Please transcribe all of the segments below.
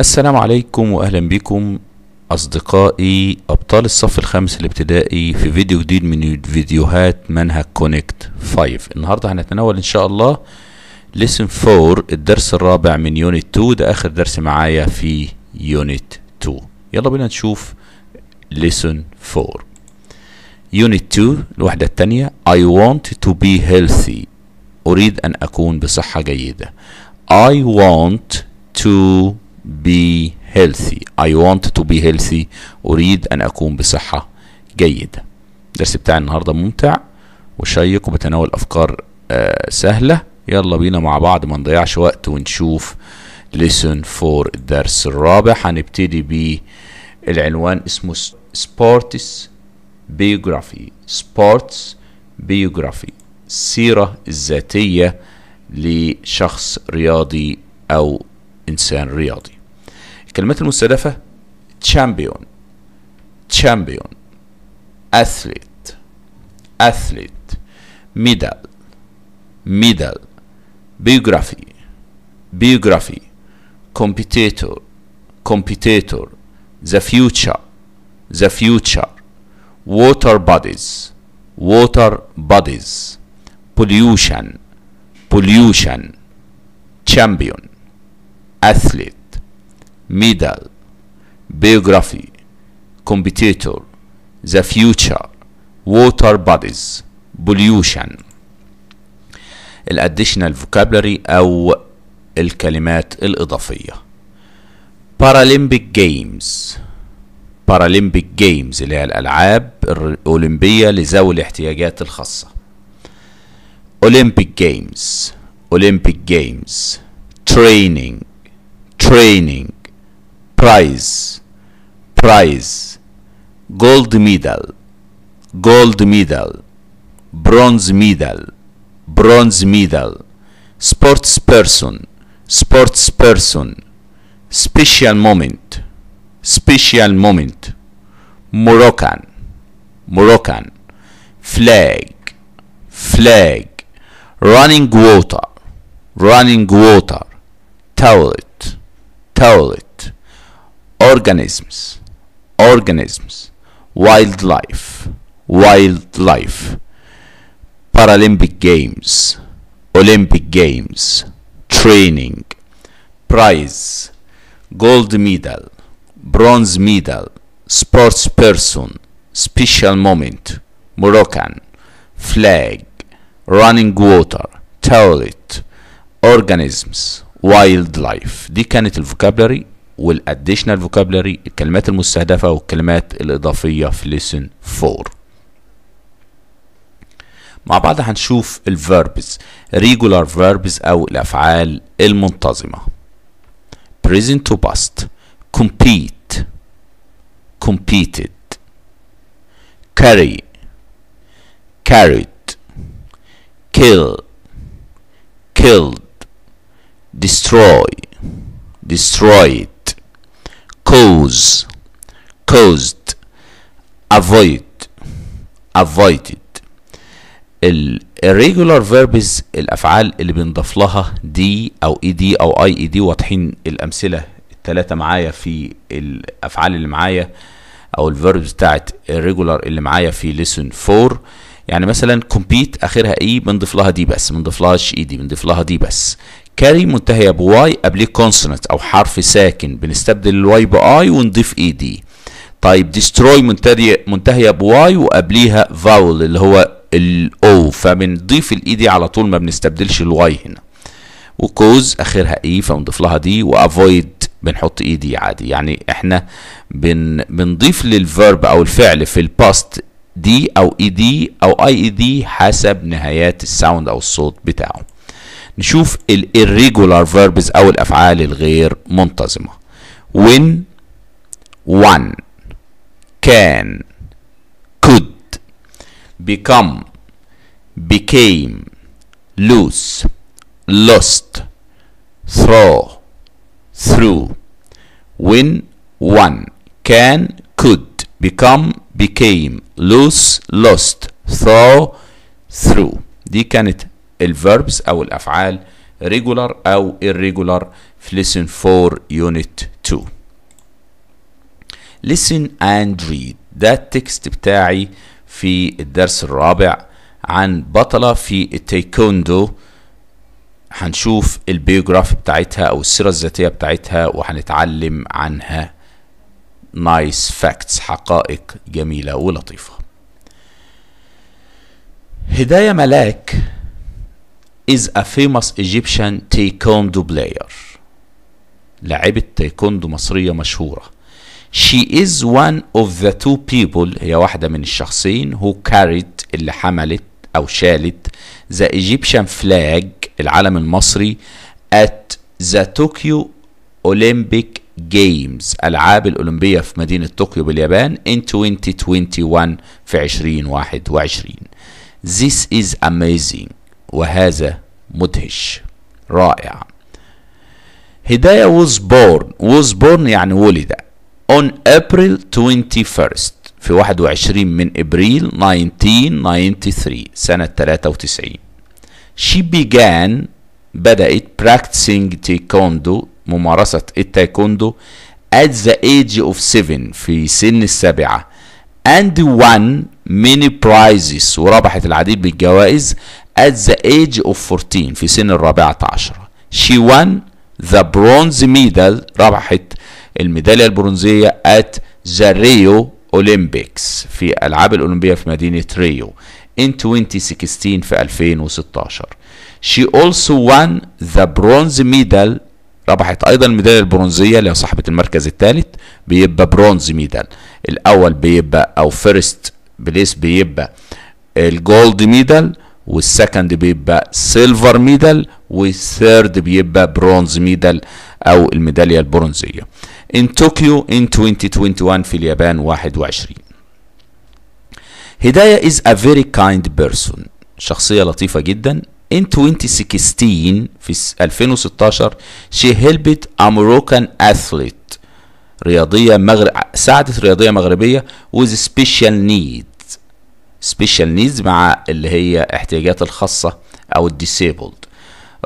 السلام عليكم واهلا بكم اصدقائي ابطال الصف الخامس الابتدائي في فيديو جديد من فيديوهات منهج كونكت 5 النهارده هنتناول ان شاء الله ليسن 4 الدرس الرابع من يونت 2 ده اخر درس معايا في يونت 2 يلا بينا نشوف ليسن 4 يونت 2 الوحده الثانيه I want to be healthy اريد ان اكون بصحه جيده I want to be healthy I want to be healthy أريد أن أكون بصحة جيدة الدرس بتاع النهاردة ممتع وشيق وبتناول أفكار آه، سهلة يلا بينا مع بعض ما نضيعش وقت ونشوف listen for الدرس الرابع هنبتدي بالعنوان اسمه sports biography sports biography السيرة الذاتية لشخص رياضي أو إنسان رياضي الكلمات المستهدفة تشامبيون تشامبيون أثليت أثليت ميدال ميدال بيوغرافي بيوغرافي كومبيتيتور كومبيتيتور the future the future water bodies water bodies pollution pollution champion athlete medal biography competitor the future water bodies pollution الاديشنال vocabulary او الكلمات الاضافيه Paralympic Games Paralympic Games اللي هي الالعاب الاولمبيه لذوي الاحتياجات الخاصه Olympic Games Olympic Games Training training, prize, prize, gold medal, gold medal, bronze medal, bronze medal, sports person, sports person, special moment, special moment, Moroccan, Moroccan, flag, flag, running water, running water, toilet, toilet, organisms, organisms, wildlife, wildlife, Paralympic Games, Olympic Games, training, prize, gold medal, bronze medal, sports person, special moment, Moroccan, flag, running water, toilet, organisms, وايلد لايف دي كانت الفوكابلري والاديشنال فوكابلري الكلمات المستهدفه والكلمات الاضافيه في ليسن 4 مع بعض هنشوف الفيربز ريجولار verbs او الافعال المنتظمه present to past compete competed carry carried kill killed destroy destroyed cause caused avoid avoided ال irregular verbs الافعال اللي بنضاف لها دي او اي e دي او اي اي دي واضحين الامثله الثلاثه معايا في الافعال اللي معايا او الفيربز بتاعت الريجولار اللي معايا في ليسون 4 يعني مثلا كومبيت اخرها اي e بنضيف لها دي بس بنضيف لهاش اي e دي بنضيف لها دي بس كاري منتهية بواي قبليه كونسونت أو حرف ساكن بنستبدل الواي بآي ونضيف إي e دي طيب ديستروي منتهية بواي وقبليها فاول اللي هو الأو فبنضيف الإي دي e على طول ما بنستبدلش الواي هنا وكوز اخرها اي e، فنضيف لها دي وافويد بنحط اي دي عادي يعني احنا بن بنضيف للفيرب او الفعل في الباست دي او اي دي او اي اي دي حسب نهايات الساوند او الصوت بتاعه نشوف ال irregular verbs او الافعال الغير منتظمه when one can could become became lose lost throw through when one can could become became lose lost throw through دي كانت الفيربس او الافعال regular او irregular في lesson 4 unit 2 listen and read ده التكست بتاعي في الدرس الرابع عن بطلة في التايكوندو هنشوف البيوجراف بتاعتها او السيرة الذاتية بتاعتها وهنتعلم عنها نايس nice فاكتس حقائق جميلة ولطيفة هداية ملاك is a famous Egyptian taekwondo player لعبة تايكوندو مصرية مشهورة she is one of the two people هي واحدة من الشخصين who carried اللي حملت أو شالت the Egyptian flag العلم المصري at the Tokyo Olympic Games ألعاب الأولمبية في مدينة طوكيو باليابان in 2021 في 2021 This is amazing وهذا مدهش رائع هداية was born was born يعني ولد on April 21st في 21 من إبريل 1993 سنة 93 she began بدأت practicing taekwondo ممارسة التايكوندو at the age of 7 في سن السابعة and won many prizes وربحت العديد من الجوائز at the age of 14 في سن الرابعة عشرة she won the bronze medal ربحت الميدالية البرونزية at the Rio Olympics في ألعاب الأولمبية في مدينة ريو in 2016 في 2016 she also won the bronze medal ربحت أيضا الميدالية البرونزية اللي هي صاحبة المركز الثالث بيبقى برونز ميدال الأول بيبقى أو فيرست بليس بيبقى الجولد ميدال والسكند بيبقى سيلفر ميدال والثيرد بيبقى برونز ميدال او الميداليه البرونزيه ان طوكيو ان 2021 في اليابان 21 هدايه از ا فيري كايند بيرسون شخصيه لطيفه جدا in 2016 في 2016 she helped امريكان athlete رياضية مغرب ساعدت رياضية مغربية with special need سبيشال نيدز مع اللي هي احتياجات الخاصة أو الديسيبلد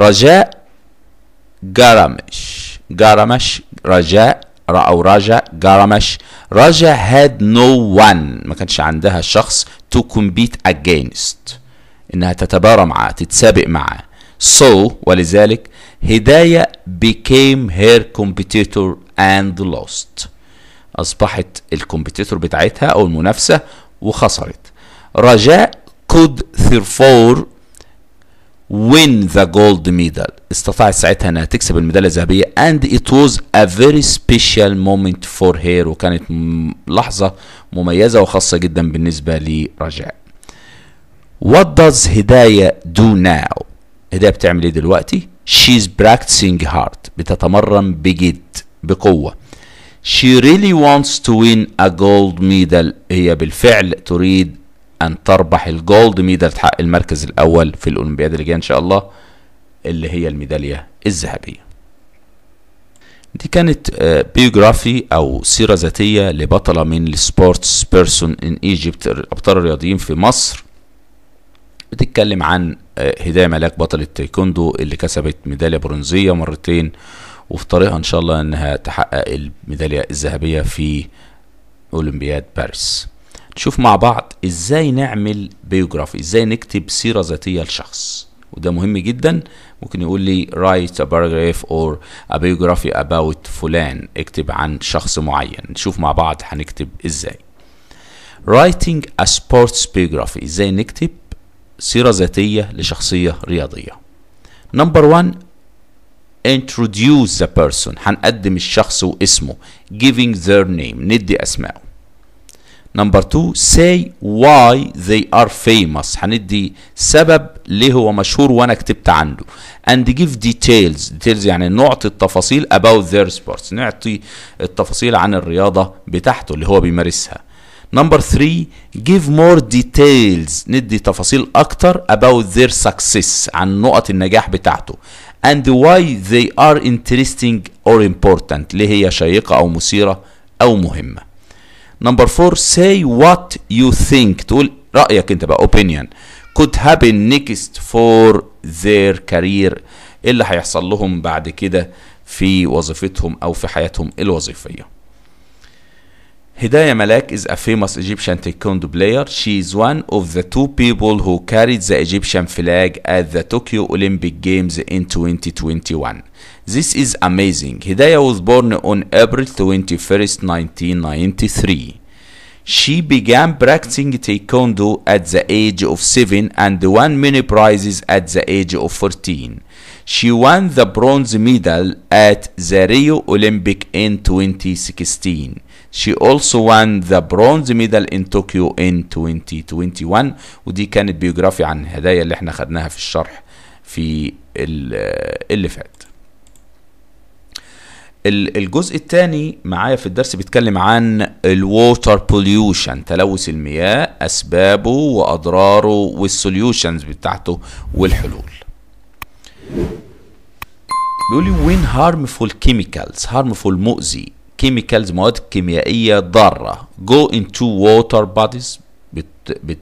رجاء جارامش جارامش رجاء أو رجاء جارامش رجاء هاد نو وان ما كانش عندها شخص تو كومبيت أجينست إنها تتبارى معاه تتسابق معاه so ولذلك هداية became her competitor and lost أصبحت الكومبيتيتور بتاعتها أو المنافسة وخسرت رجاء could therefore win the gold medal استطاعت ساعتها انها تكسب الميداليه الذهبيه and it was a very special moment for her وكانت لحظه مميزه وخاصه جدا بالنسبه لرجاء what does هدايه do now هدايه بتعمل ايه دلوقتي she's practicing hard بتتمرن بجد بقوه she really wants to win a gold medal هي بالفعل تريد أن تربح الجولد ميدال تحقق المركز الأول في الأولمبياد اللي جاية إن شاء الله اللي هي الميدالية الذهبية دي كانت بيوجرافي آه، او سيره ذاتيه لبطله من السبورتس بيرسون ان ايجيبت الابطال الرياضيين في مصر بتتكلم عن آه، هدايه ملاك بطله تايكوندو اللي كسبت ميداليه برونزيه مرتين وفي طريقها ان شاء الله انها تحقق الميداليه الذهبيه في اولمبياد باريس نشوف مع بعض ازاي نعمل بيوجرافي ازاي نكتب سيرة ذاتية لشخص وده مهم جدا ممكن يقول لي write a paragraph or a biography about فلان اكتب عن شخص معين نشوف مع بعض هنكتب ازاي writing a sports biography ازاي نكتب سيرة ذاتية لشخصية رياضية نمبر 1 introduce the person هنقدم الشخص واسمه giving their name ندي اسمائه نمبر 2 say why they are famous هندي سبب ليه هو مشهور وانا كتبت عنده and give details details يعني نعطي التفاصيل about their sports نعطي التفاصيل عن الرياضة بتاعته اللي هو بيمارسها نمبر 3 give more details ندي تفاصيل اكتر about their success عن نقط النجاح بتاعته and why they are interesting or important ليه هي شيقة او مثيرة او مهمة نمبر فور say what you think تقول رأيك انت بقى opinion could happen next for their career ايه اللي هيحصل لهم بعد كده في وظيفتهم او في حياتهم الوظيفيه Hidayah Malak is a famous Egyptian taekwondo player. She is one of the two people who carried the Egyptian flag at the Tokyo Olympic Games in 2021. This is amazing. Hidayah was born on April 21, 1993. She began practicing taekwondo at the age of 7 and won many prizes at the age of 14. She won the bronze medal at the Rio Olympic in 2016. she also won the bronze medal in Tokyo in 2021 ودي كانت بيوجرافي عن الهدايا اللي احنا خدناها في الشرح في اللي فات الجزء الثاني معايا في الدرس بيتكلم عن الووتر بوليوشن تلوث المياه اسبابه واضراره والسوليوشنز بتاعته والحلول بيقول لي وين هارمفول كيميكالز هارمفول مؤذي كيميكالز مواد كيميائيه ضاره جو انتو ووتر بوديز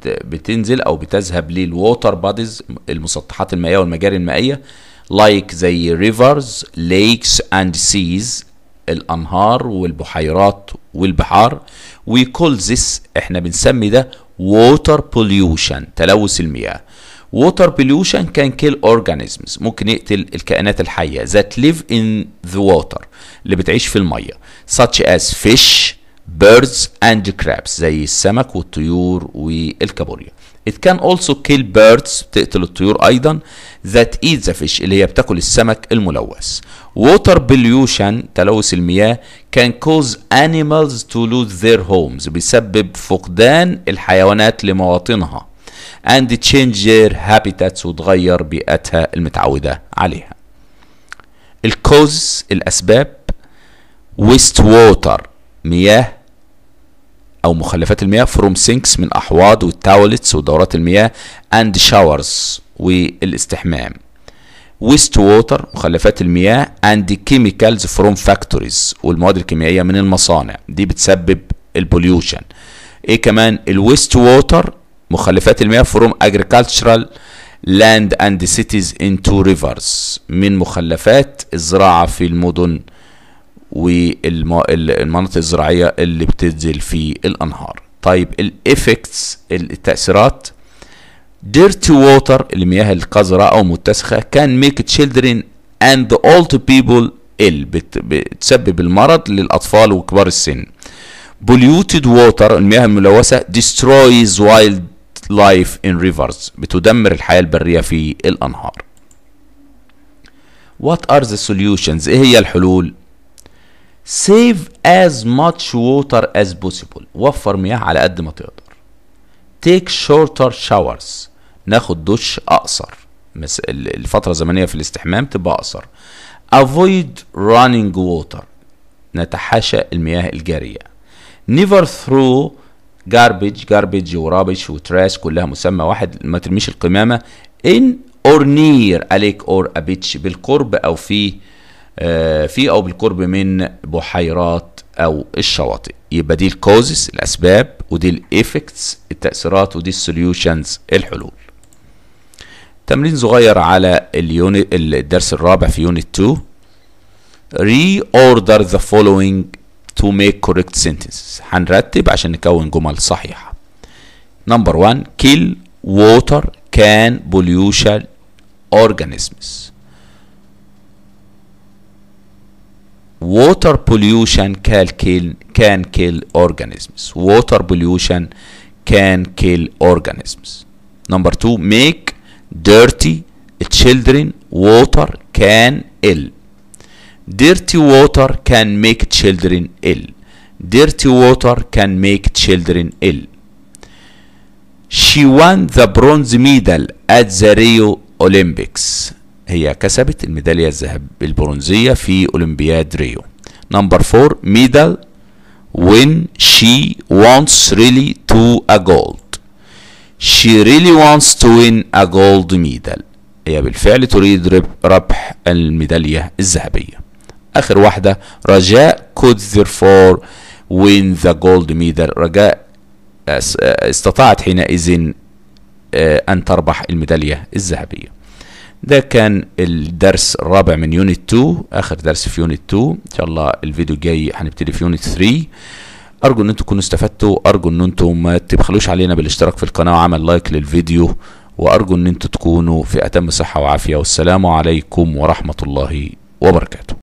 بتنزل او بتذهب للووتر بوديز المسطحات المائيه والمجاري المائيه لايك like زي ريفرز ليكس اند سيز الانهار والبحيرات والبحار كول ذس احنا بنسمي ده ووتر بوليوشن تلوث المياه ووتر بوليوشن كان كيل اورجانيزمز ممكن يقتل الكائنات الحيه ذات ليف ان ذا ووتر اللي بتعيش في الميه such as fish birds and crabs زي السمك والطيور والكابوريا It can also kill birds تقتل الطيور أيضا that eat the fish اللي هي بتاكل السمك الملوث. Water pollution تلوث المياه can cause animals to lose their homes بيسبب فقدان الحيوانات لمواطنها and change their habitats وتغير بيئتها المتعودة عليها. الكوز الأسباب ويست ووتر مياه او مخلفات المياه فروم سينكس من احواض والتاولتس ودورات المياه اند شاورز والاستحمام ويست ووتر مخلفات المياه اند كيميكالز فروم فاكتوريز والمواد الكيميائيه من المصانع دي بتسبب البوليوشن ايه كمان الويست ووتر مخلفات المياه فروم اجريكالتشرال لاند اند سيتيز انتو ريفرز من مخلفات الزراعه في المدن والمناطق الزراعيه اللي بتنزل في الانهار طيب الافكتس التاثيرات dirty water المياه القذرة أو متسخة can make children and the old people ill بتسبب المرض للأطفال وكبار السن polluted water المياه الملوثة destroys life in rivers بتدمر الحياة البرية في الأنهار What are the solutions؟ إيه هي الحلول؟ سيف از ماتش ووتر از بوسيبل وفر مياه على قد ما تقدر تيك شورتر شاورز ناخد دش اقصر الفتره الزمنيه في الاستحمام تبقى اقصر افويد رانينج ووتر نتحاشى المياه الجاريه نيفر ثرو جاربج جاربج ورابش وتراش كلها مسمى واحد ما ترميش القمامه ان اور نير عليك اور ابيتش بالقرب او في آه، في او بالقرب من بحيرات او الشواطئ يبقى دي الكوزز الاسباب ودي الايفكتس التاثيرات ودي السوليوشنز الحلول تمرين صغير على اليونت الدرس الرابع في يونت 2 reorder the following to make correct sentences هنرتب عشان نكون جمل صحيحة نمبر 1 kill water can pollution organisms water pollution can kill, can kill organisms. Water pollution can kill organisms. Number two, make dirty children water can ill. Dirty water can make children ill. Dirty water can make children ill. She won the bronze medal at the Rio Olympics. هي كسبت الميدالية الذهب البرونزية في أولمبياد ريو نمبر فور ميدال when she wants really to a gold she really wants to win a gold medal هي بالفعل تريد ربح الميدالية الذهبية آخر واحدة رجاء could therefore win the gold medal رجاء استطاعت حينئذ آه، أن تربح الميدالية الذهبية ده كان الدرس الرابع من يونت 2 اخر درس في يونت 2 ان شاء الله الفيديو الجاي هنبتدي في يونت 3 ارجو ان انتم تكونوا استفدتوا ارجو ان انتم ما تبخلوش علينا بالاشتراك في القناه وعمل لايك للفيديو وارجو ان انتم تكونوا في اتم صحه وعافيه والسلام عليكم ورحمه الله وبركاته